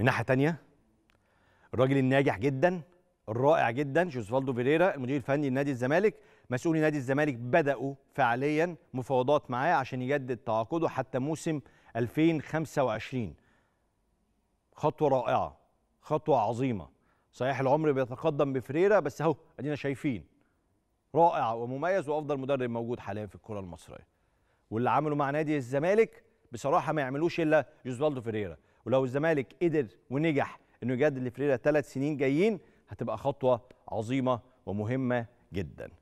من ناحيه تانية الراجل الناجح جدا الرائع جدا جوزفالدو فيريرا المدير الفني لنادي الزمالك مسؤولي نادي الزمالك بداوا فعليا مفاوضات معاه عشان يجدد تعاقده حتى موسم 2025 خطوه رائعه خطوه عظيمه صحيح العمر بيتقدم بفريرا بس اهو ادينا شايفين رائع ومميز وافضل مدرب موجود حاليا في الكره المصريه واللي عمله مع نادي الزمالك بصراحه ما يعملوش الا جوزفالدو فيريرا ولو الزمالك قدر ونجح انه يجدد لفريرا ثلاث سنين جايين هتبقى خطوه عظيمه ومهمه جدا